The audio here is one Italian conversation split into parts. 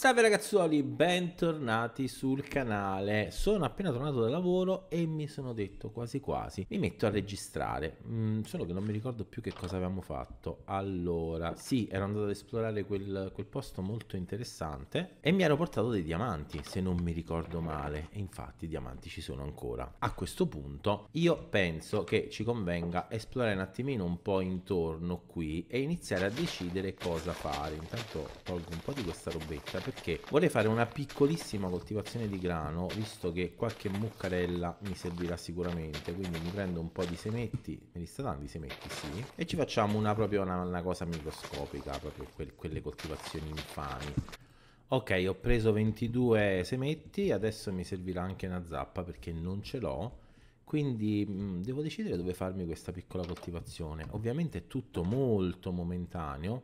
Salve ragazzuoli, bentornati sul canale. Sono appena tornato dal lavoro e mi sono detto quasi quasi, mi metto a registrare, mm, solo che non mi ricordo più che cosa avevamo fatto. Allora, sì, ero andato ad esplorare quel, quel posto molto interessante e mi ero portato dei diamanti, se non mi ricordo male. E infatti i diamanti ci sono ancora. A questo punto io penso che ci convenga esplorare un attimino un po' intorno qui e iniziare a decidere cosa fare. Intanto tolgo un po' di questa robetta perché vorrei fare una piccolissima coltivazione di grano visto che qualche muccarella mi servirà sicuramente quindi mi prendo un po' di semetti me li sta dando i semetti sì e ci facciamo una proprio una, una cosa microscopica proprio que quelle coltivazioni infami ok ho preso 22 semetti adesso mi servirà anche una zappa perché non ce l'ho quindi mh, mm, devo decidere dove farmi questa piccola coltivazione ovviamente è tutto molto momentaneo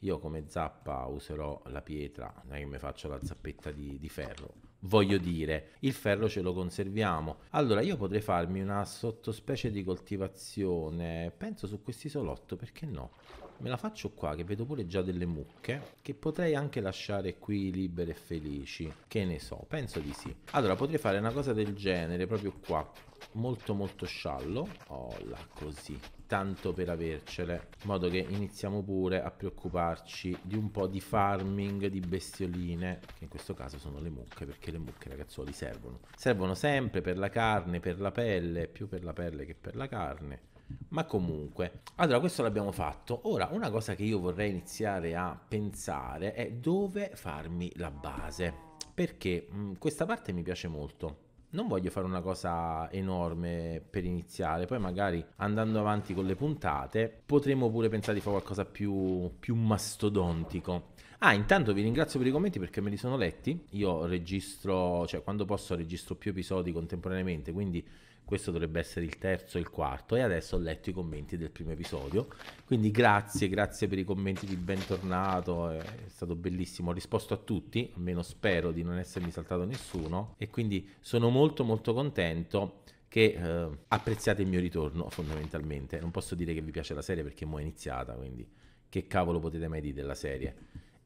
io come zappa userò la pietra, non è che mi faccio la zappetta di, di, ferro. Voglio dire, il ferro ce lo conserviamo. Allora io potrei farmi una sottospecie di coltivazione, penso su questo isolotto, perché no? Me la faccio qua che vedo pure già delle mucche che potrei anche lasciare qui libere e felici. Che ne so, penso di sì. Allora potrei fare una cosa del genere proprio qua molto molto sciallo. Oh là, così. Tanto per avercele. In modo che iniziamo pure a preoccuparci di un po' di farming di bestioline. Che in questo caso sono le mucche, perché le mucche, ragazzuoli, servono. Servono sempre per la carne, per la pelle, più per la pelle che per la carne. Ma comunque, allora questo l'abbiamo fatto. Ora, una cosa che io vorrei iniziare a pensare è dove farmi la base. Perché mh, questa parte mi piace molto non voglio fare una cosa enorme per iniziare, poi magari andando avanti con le puntate potremo pure pensare di fare qualcosa più, più mastodontico. Ah, intanto vi ringrazio per i commenti perché me li sono letti. Io registro, cioè quando posso registro più episodi contemporaneamente, quindi questo dovrebbe essere il terzo e il quarto e adesso ho letto i commenti del primo episodio quindi grazie grazie per i commenti di bentornato è stato bellissimo ho risposto a tutti almeno spero di non essermi saltato nessuno e quindi sono molto molto contento che eh, apprezzate il mio ritorno fondamentalmente non posso dire che vi piace la serie perché mo è iniziata quindi che cavolo potete mai dire della serie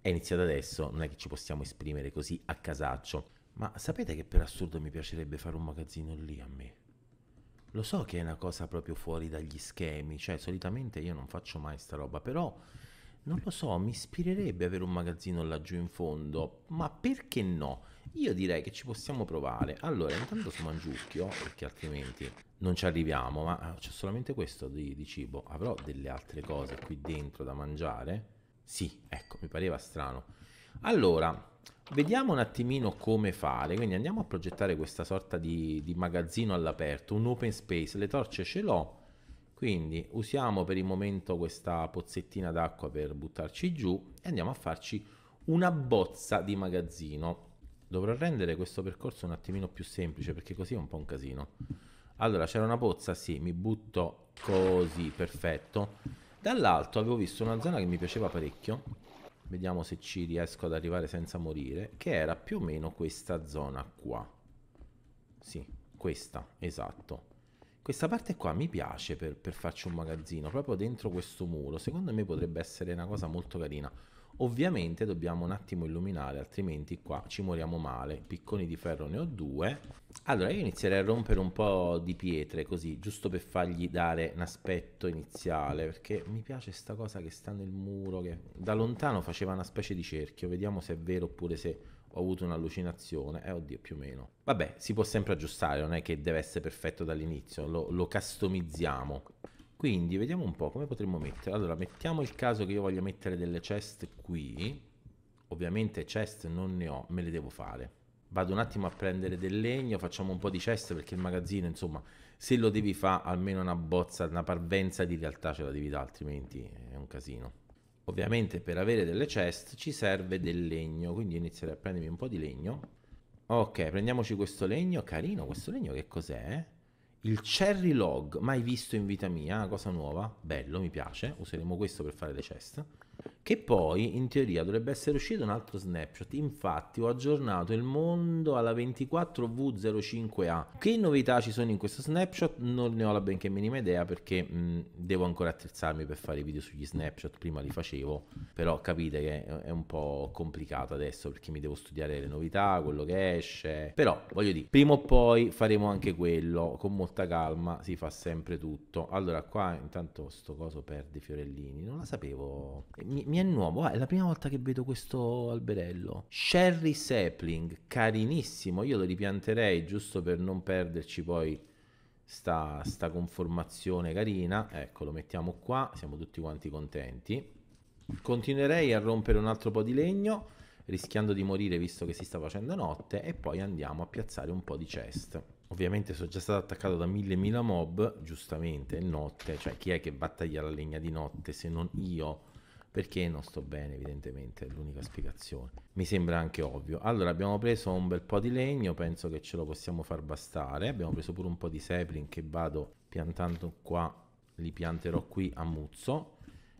è iniziata adesso non è che ci possiamo esprimere così a casaccio ma sapete che per assurdo mi piacerebbe fare un magazzino lì a me? Lo so che è una cosa proprio fuori dagli schemi, cioè solitamente io non faccio mai sta roba, però non lo so, mi ispirerebbe avere un magazzino laggiù in fondo, ma perché no? Io direi che ci possiamo provare. Allora, intanto su Mangiucchio, perché altrimenti non ci arriviamo, ma ah, c'è solamente questo di, di cibo. Avrò delle altre cose qui dentro da mangiare? Sì, ecco, mi pareva strano. Allora, Vediamo un attimino come fare, quindi andiamo a progettare questa sorta di, di magazzino all'aperto, un open space, le torce ce l'ho, quindi usiamo per il momento questa pozzettina d'acqua per buttarci giù e andiamo a farci una bozza di magazzino. Dovrò rendere questo percorso un attimino più semplice perché così è un po' un casino. Allora c'era una pozza, sì, mi butto così, perfetto. Dall'alto avevo visto una zona che mi piaceva parecchio vediamo se ci riesco ad arrivare senza morire, che era più o meno questa zona qua. Sì, questa, esatto. Questa parte qua mi piace per, per farci un magazzino, proprio dentro questo muro. Secondo me potrebbe essere una cosa molto carina. Ovviamente dobbiamo un attimo illuminare, altrimenti qua ci moriamo male. Picconi di ferro ne ho due. Allora io inizierei a rompere un po' di pietre così, giusto per fargli dare un aspetto iniziale, perché mi piace sta cosa che sta nel muro, che da lontano faceva una specie di cerchio. Vediamo se è vero oppure se ho avuto un'allucinazione. Eh oddio, più o meno. Vabbè, si può sempre aggiustare, non è che deve essere perfetto dall'inizio, lo, lo customizziamo. Quindi vediamo un po' come potremmo mettere. Allora, mettiamo il caso che io voglia mettere delle chest qui. Ovviamente chest non ne ho, me le devo fare. Vado un attimo a prendere del legno, facciamo un po' di chest perché il magazzino, insomma, se lo devi fare almeno una bozza, una parvenza di realtà ce la devi dare, altrimenti è un casino. Ovviamente per avere delle chest ci serve del legno, quindi inizierei a prendermi un po' di legno. Ok, prendiamoci questo legno, carino questo legno che cos'è? il cherry log, mai visto in vita mia, una cosa nuova, bello, mi piace, useremo questo per fare le chest che poi in teoria dovrebbe essere uscito un altro snapshot. Infatti ho aggiornato il mondo alla 24V05A. Che novità ci sono in questo snapshot? Non ne ho la benché minima idea perché mh, devo ancora attrezzarmi per fare i video sugli snapshot, prima li facevo, però capite che è un po' complicato adesso perché mi devo studiare le novità, quello che esce. Però voglio dire, prima o poi faremo anche quello, con molta calma si fa sempre tutto. Allora qua intanto sto coso perde fiorellini, non la sapevo. Mi, mi è nuovo, ah, è la prima volta che vedo questo alberello. Sherry sapling, carinissimo, io lo ripianterei giusto per non perderci poi sta, sta conformazione carina. Ecco, lo mettiamo qua, siamo tutti quanti contenti. Continuerei a rompere un altro po' di legno, rischiando di morire visto che si sta facendo notte, e poi andiamo a piazzare un po' di chest. Ovviamente sono già stato attaccato da mille mila mob, giustamente, è notte, cioè chi è che battaglia la legna di notte se non io perché non sto bene evidentemente, è l'unica spiegazione. Mi sembra anche ovvio. Allora abbiamo preso un bel po' di legno, penso che ce lo possiamo far bastare, abbiamo preso pure un po' di sapling che vado piantando qua, li pianterò qui a muzzo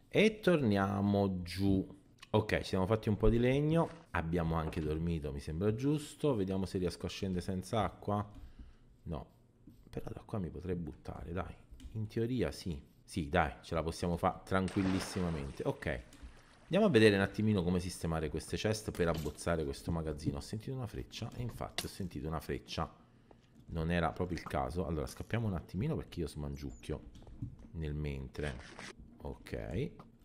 e torniamo giù. Ok, ci siamo fatti un po' di legno, abbiamo anche dormito, mi sembra giusto, vediamo se riesco a scendere senza acqua. No, però da qua mi potrei buttare, dai, in teoria sì. Sì, dai, ce la possiamo fare tranquillissimamente. Ok. Andiamo a vedere un attimino come sistemare queste chest per abbozzare questo magazzino. Ho sentito una freccia e infatti ho sentito una freccia. Non era proprio il caso. Allora, scappiamo un attimino perché io smangiucchio nel mentre. Ok.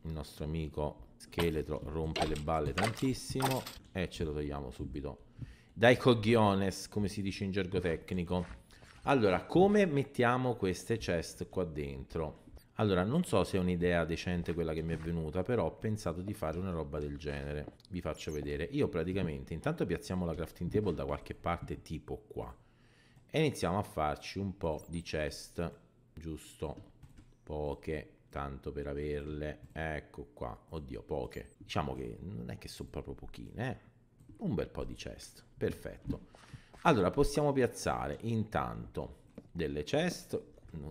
Il nostro amico scheletro rompe le balle tantissimo e ce lo togliamo subito. Dai cogliones, come si dice in gergo tecnico. Allora, come mettiamo queste chest qua dentro? Allora, non so se è un'idea decente quella che mi è venuta, però ho pensato di fare una roba del genere. Vi faccio vedere. Io praticamente, intanto piazziamo la crafting table da qualche parte, tipo qua. E iniziamo a farci un po' di chest, giusto? Poche, tanto per averle. Ecco qua, oddio, poche. Diciamo che non è che sono proprio pochine, eh? Un bel po' di chest, perfetto. Allora, possiamo piazzare intanto delle chest.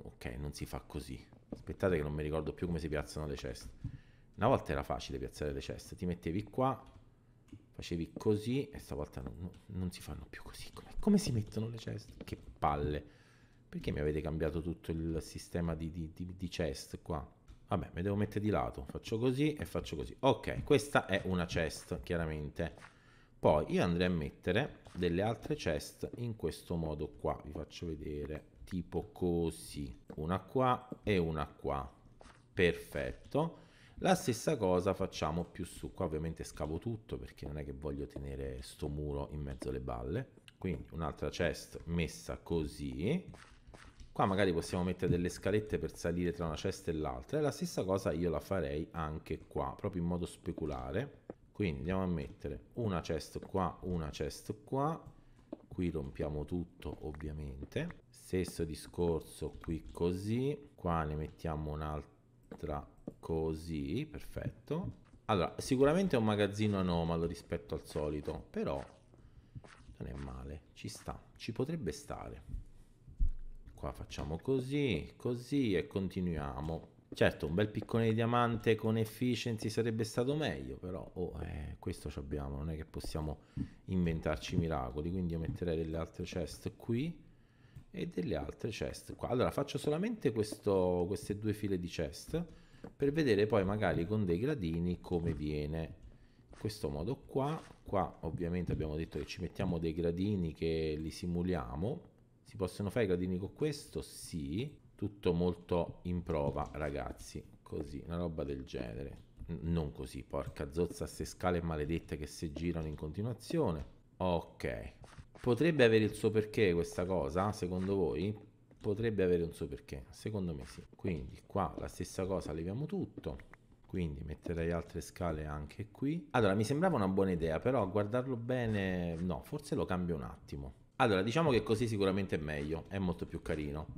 Ok, non si fa così aspettate che non mi ricordo più come si piazzano le ceste. Una volta era facile piazzare le ceste, ti mettevi qua, facevi così e stavolta non, non si fanno più così. Come, come, si mettono le ceste? Che palle. Perché mi avete cambiato tutto il sistema di, di, di, di chest qua? Vabbè, mi devo mettere di lato, faccio così e faccio così. Ok, questa è una chest, chiaramente. Poi io andrei a mettere delle altre chest in questo modo qua, vi faccio vedere, tipo così una qua e una qua perfetto la stessa cosa facciamo più su qua ovviamente scavo tutto perché non è che voglio tenere sto muro in mezzo alle balle quindi un'altra chest messa così qua magari possiamo mettere delle scalette per salire tra una cesta e l'altra e la stessa cosa io la farei anche qua proprio in modo speculare quindi andiamo a mettere una chest qua una chest qua qui rompiamo tutto ovviamente stesso discorso qui così qua ne mettiamo un'altra così perfetto allora sicuramente è un magazzino anomalo rispetto al solito però non è male ci sta ci potrebbe stare qua facciamo così così e continuiamo Certo, un bel piccone di diamante con efficiency sarebbe stato meglio, però oh, eh, questo ci abbiamo, non è che possiamo inventarci miracoli, quindi io metterei delle altre chest qui e delle altre chest qua. Allora faccio solamente questo, queste due file di chest per vedere poi magari con dei gradini come viene. In questo modo qua, qua ovviamente abbiamo detto che ci mettiamo dei gradini che li simuliamo. Si possono fare i gradini con questo? Sì tutto molto in prova, ragazzi, così, una roba del genere. Non così, porca zozza, ste scale maledette che si girano in continuazione. Ok. Potrebbe avere il suo perché questa cosa, secondo voi? Potrebbe avere un suo perché, secondo me sì. Quindi qua la stessa cosa, leviamo tutto. Quindi metterei altre scale anche qui. Allora, mi sembrava una buona idea, però a guardarlo bene... No, forse lo cambio un attimo. Allora, diciamo che così sicuramente è meglio, è molto più carino.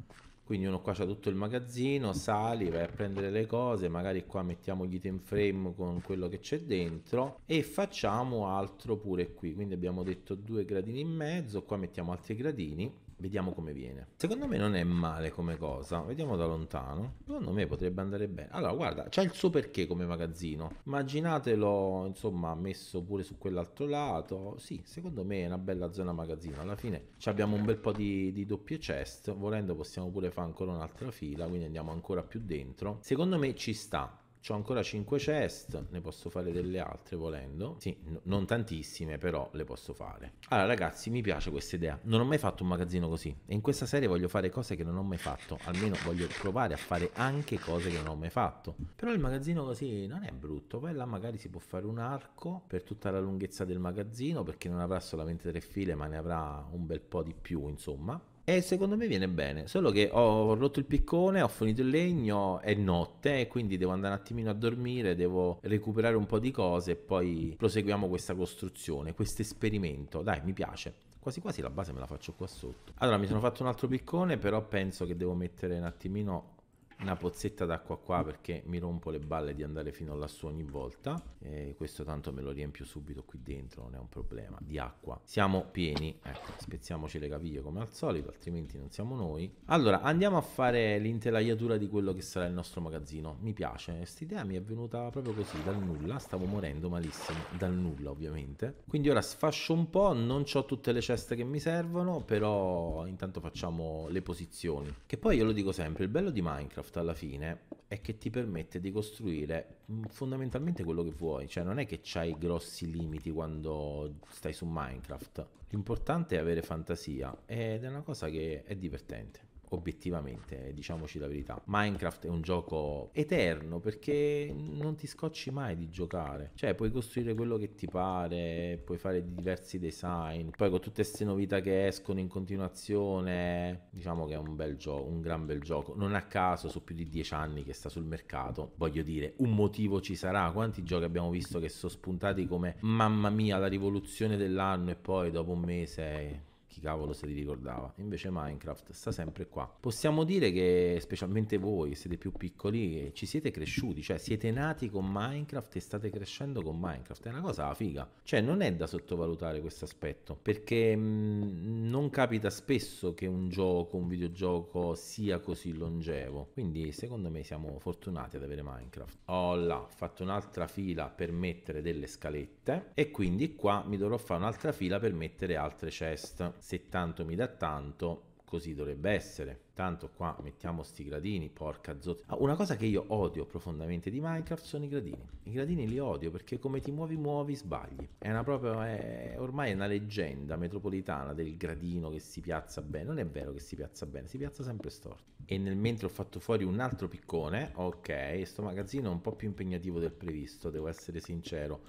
Quindi uno qua c'ha tutto il magazzino, sali, vai a prendere le cose, magari qua mettiamo gli item frame con quello che c'è dentro e facciamo altro pure qui. Quindi abbiamo detto due gradini e mezzo, qua mettiamo altri gradini Vediamo come viene. Secondo me non è male come cosa. Vediamo da lontano. Secondo me potrebbe andare bene. Allora, guarda, c'è il suo perché come magazzino. Immaginatelo, insomma, messo pure su quell'altro lato. Sì, secondo me è una bella zona magazzino. Alla fine abbiamo un bel po' di, di doppie chest. Volendo possiamo pure fare ancora un'altra fila, quindi andiamo ancora più dentro. Secondo me ci sta. Ho ancora 5 chest, ne posso fare delle altre volendo. Sì, non tantissime, però le posso fare. Allora, ragazzi, mi piace questa idea. Non ho mai fatto un magazzino così. E in questa serie voglio fare cose che non ho mai fatto. Almeno voglio provare a fare anche cose che non ho mai fatto. Però il magazzino così non è brutto. Poi là magari si può fare un arco per tutta la lunghezza del magazzino, perché non avrà solamente tre file, ma ne avrà un bel po' di più, insomma. E secondo me viene bene, solo che ho rotto il piccone, ho finito il legno, è notte e quindi devo andare un attimino a dormire, devo recuperare un po' di cose e poi proseguiamo questa costruzione, questo esperimento. Dai, mi piace. Quasi quasi la base me la faccio qua sotto. Allora mi sono fatto un altro piccone, però penso che devo mettere un attimino una pozzetta d'acqua qua perché mi rompo le balle di andare fino lassù ogni volta e questo tanto me lo riempio subito qui dentro non è un problema di acqua siamo pieni ecco spezziamoci le caviglie come al solito altrimenti non siamo noi allora andiamo a fare l'intelaiatura di quello che sarà il nostro magazzino mi piace quest'idea mi è venuta proprio così dal nulla stavo morendo malissimo dal nulla ovviamente quindi ora sfascio un po' non ho tutte le ceste che mi servono però intanto facciamo le posizioni che poi io lo dico sempre il bello di Minecraft Minecraft alla fine è che ti permette di costruire mm, fondamentalmente quello che vuoi, cioè non è che c'hai grossi limiti quando stai su Minecraft, l'importante è avere fantasia ed è una cosa che è divertente obiettivamente, diciamoci la verità. Minecraft è un gioco eterno perché non ti scocci mai di giocare. Cioè, puoi costruire quello che ti pare, puoi fare diversi design. Poi con tutte queste novità che escono in continuazione, diciamo che è un bel gioco, un gran bel gioco. Non a caso su più di dieci anni che sta sul mercato. Voglio dire, un motivo ci sarà. Quanti giochi abbiamo visto che sono spuntati come mamma mia la rivoluzione dell'anno e poi dopo un mese chi cavolo se li ricordava. Invece Minecraft sta sempre qua. Possiamo dire che specialmente voi, che siete più piccoli, ci siete cresciuti, cioè siete nati con Minecraft e state crescendo con Minecraft. È una cosa figa. Cioè non è da sottovalutare questo aspetto, perché mh, mm, non capita spesso che un gioco, un videogioco sia così longevo. Quindi secondo me siamo fortunati ad avere Minecraft. Oh là, ho fatto un'altra fila per mettere delle scalette e quindi qua mi dovrò fare un'altra fila per mettere altre chest se tanto mi dà tanto, così dovrebbe essere. Tanto qua mettiamo sti gradini, porca zotta. Ah, una cosa che io odio profondamente di Minecraft sono i gradini. I gradini li odio perché come ti muovi muovi sbagli. È una propria, è, ormai è una leggenda metropolitana del gradino che si piazza bene. Non è vero che si piazza bene, si piazza sempre storto. E nel mentre ho fatto fuori un altro piccone, ok, sto magazzino è un po' più impegnativo del previsto, devo essere sincero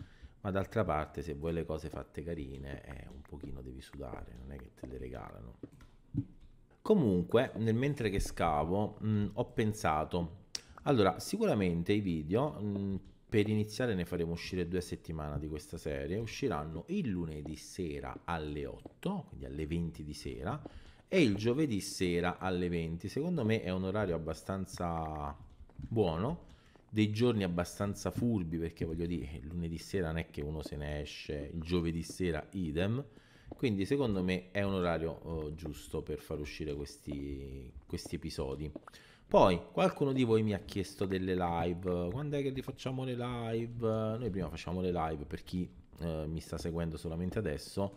ma d'altra parte se vuoi le cose fatte carine eh, un pochino devi sudare, non è che te le regalano. Comunque, nel mentre che scavo, mh, mm, ho pensato, allora sicuramente i video, mh, mm, per iniziare ne faremo uscire due settimane di questa serie, usciranno il lunedì sera alle 8, quindi alle 20 di sera, e il giovedì sera alle 20. Secondo me è un orario abbastanza buono dei giorni abbastanza furbi perché voglio dire lunedì sera non è che uno se ne esce, il giovedì sera idem, quindi secondo me è un orario eh, giusto per far uscire questi, questi episodi. Poi qualcuno di voi mi ha chiesto delle live, quando è che rifacciamo le live? Noi prima facciamo le live per chi eh, mi sta seguendo solamente adesso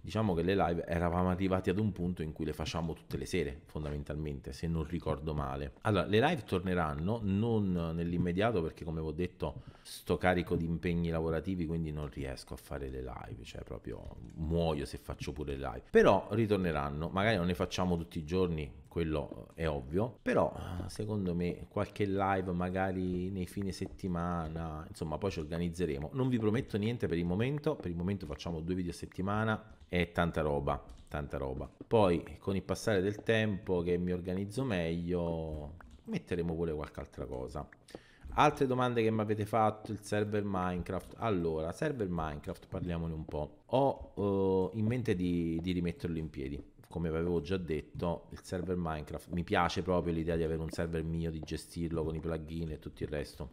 diciamo che le live eravamo arrivati ad un punto in cui le facciamo tutte le sere, fondamentalmente, se non ricordo male. Allora, le live torneranno, non nell'immediato perché come vi ho detto sto carico di impegni lavorativi, quindi non riesco a fare le live, cioè proprio muoio se faccio pure le live. Però ritorneranno, magari non le facciamo tutti i giorni, quello è ovvio, però secondo me qualche live magari nei fine settimana, insomma poi ci organizzeremo. Non vi prometto niente per il momento, per il momento facciamo due video a settimana e tanta roba, tanta roba. Poi con il passare del tempo che mi organizzo meglio metteremo pure qualche altra cosa. Altre domande che mi avete fatto, il server Minecraft. Allora, server Minecraft, parliamone un po'. Ho uh, in mente di, di rimetterlo in piedi come avevo già detto, il server Minecraft mi piace proprio l'idea di avere un server mio, di gestirlo con i plugin e tutto il resto.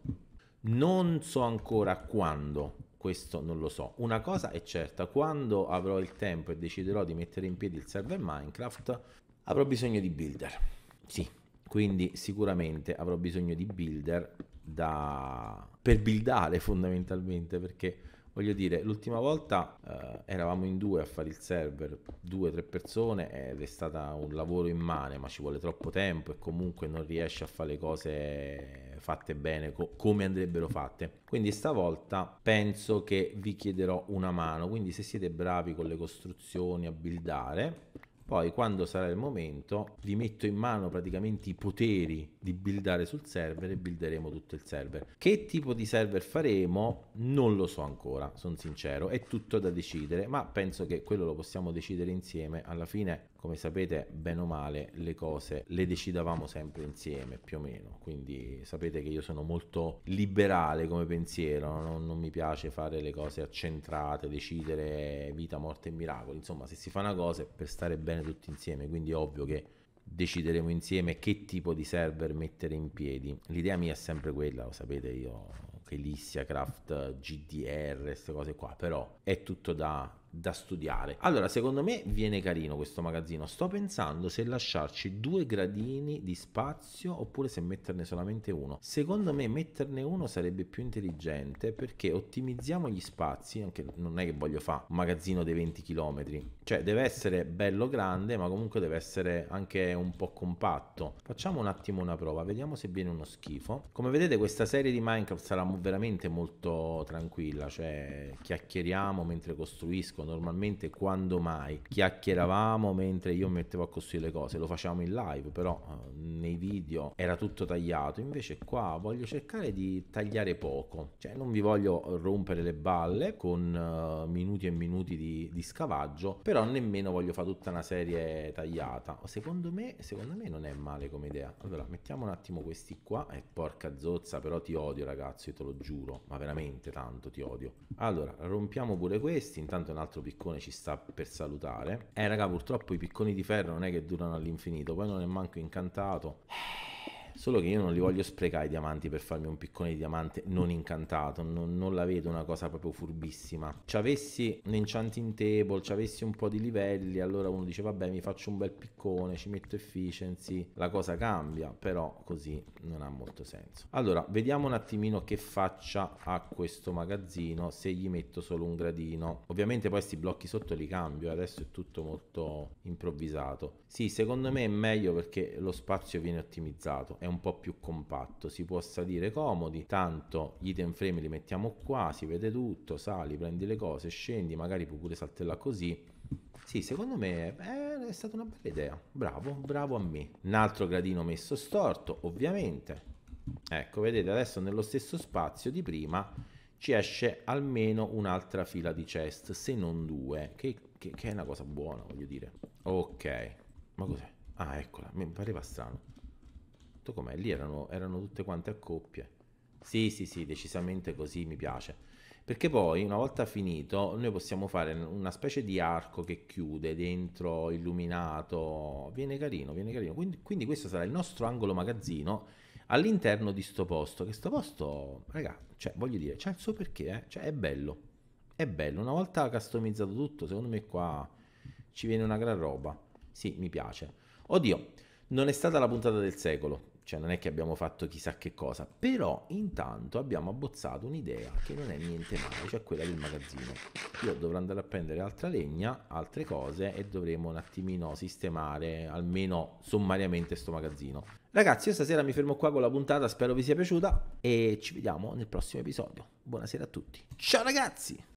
Non so ancora quando, questo non lo so. Una cosa è certa, quando avrò il tempo e deciderò di mettere in piedi il server Minecraft, avrò bisogno di builder. Sì, quindi sicuramente avrò bisogno di builder da... per buildare fondamentalmente perché voglio dire, l'ultima volta eh, eravamo in due a fare il server, due o tre persone ed è stato un lavoro immane, ma ci vuole troppo tempo e comunque non riesce a fare le cose fatte bene co- come andrebbero fatte. Quindi stavolta penso che vi chiederò una mano, quindi se siete bravi con le costruzioni a buildare poi quando sarà il momento vi metto in mano praticamente i poteri di buildare sul server e builderemo tutto il server. Che tipo di server faremo non lo so ancora, sono sincero, è tutto da decidere, ma penso che quello lo possiamo decidere insieme. Alla fine come sapete bene o male le cose le decidavamo sempre insieme più o meno quindi sapete che io sono molto liberale come pensiero non, non mi piace fare le cose accentrate decidere vita morte e miracoli insomma se si fa una cosa è per stare bene tutti insieme quindi ovvio che decideremo insieme che tipo di server mettere in piedi. L'idea mia è sempre quella, lo sapete io, che Lissia, Craft, GDR, queste cose qua, però è tutto da da studiare. Allora, secondo me viene carino questo magazzino. Sto pensando se lasciarci due gradini di spazio oppure se metterne solamente uno. Secondo me metterne uno sarebbe più intelligente perché ottimizziamo gli spazi, anche non è che voglio fare un magazzino dei 20 km, cioè deve essere bello grande, ma comunque deve essere anche un po' compatto. Facciamo un attimo una prova, vediamo se viene uno schifo. Come vedete questa serie di Minecraft sarà veramente molto tranquilla, cioè chiacchieriamo mentre costruiscono normalmente quando mai chiacchieravamo mentre io mettevo a costruire le cose, lo facevamo in live, però eh, nei video era tutto tagliato, invece qua voglio cercare di tagliare poco, cioè non vi voglio rompere le balle con eh, minuti e minuti di, di, scavaggio, però nemmeno voglio fare tutta una serie tagliata. Secondo me, secondo me non è male come idea. Allora, mettiamo un attimo questi qua e eh, porca zozza, però ti odio ragazzi te lo giuro, ma veramente tanto ti odio. Allora, rompiamo pure questi, intanto un altro l'altro piccone ci sta per salutare. Eh raga, purtroppo i picconi di ferro non è che durano all'infinito, poi non è manco incantato. Eh Solo che io non li voglio sprecare i diamanti per farmi un piccone di diamante non incantato, non, non la vedo una cosa proprio furbissima. Ci avessi un enchanting table, ci avessi un po' di livelli, allora uno dice vabbè mi faccio un bel piccone, ci metto efficiency, la cosa cambia, però così non ha molto senso. Allora, vediamo un attimino che faccia a questo magazzino se gli metto solo un gradino. Ovviamente poi questi blocchi sotto li cambio, eh, adesso è tutto molto improvvisato. Sì, secondo me è meglio perché lo spazio viene ottimizzato è un po' più compatto, si può salire comodi, tanto gli item frame li mettiamo qua, si vede tutto, sali, prendi le cose, scendi, magari puoi pure saltella così. Sì, secondo me beh, è stata una bella idea. Bravo, bravo a me. Un altro gradino messo storto, ovviamente. Ecco, vedete, adesso nello stesso spazio di prima ci esce almeno un'altra fila di chest, se non due, che, che, che è una cosa buona, voglio dire. Ok, ma cos'è? Ah, eccola, mi pareva strano tutto com'è. Lì erano, erano tutte quante a coppie. Sì, sì, sì, decisamente così mi piace. Perché poi, una volta finito, noi possiamo fare una specie di arco che chiude dentro, illuminato. Viene carino, viene carino. Quindi, quindi questo sarà il nostro angolo magazzino all'interno di sto posto. Che sto posto, raga, cioè, voglio dire, c'è il suo perché, eh? Cioè, è bello. È bello. Una volta customizzato tutto, secondo me qua ci viene una gran roba. Sì, mi piace. Oddio, non è stata la puntata del secolo cioè non è che abbiamo fatto chissà che cosa, però intanto abbiamo abbozzato un'idea che non è niente male, cioè quella del magazzino. Io dovrò andare a prendere altra legna, altre cose e dovremo un attimino sistemare almeno sommariamente sto magazzino. Ragazzi, io stasera mi fermo qua con la puntata, spero vi sia piaciuta e ci vediamo nel prossimo episodio. Buonasera a tutti. Ciao ragazzi!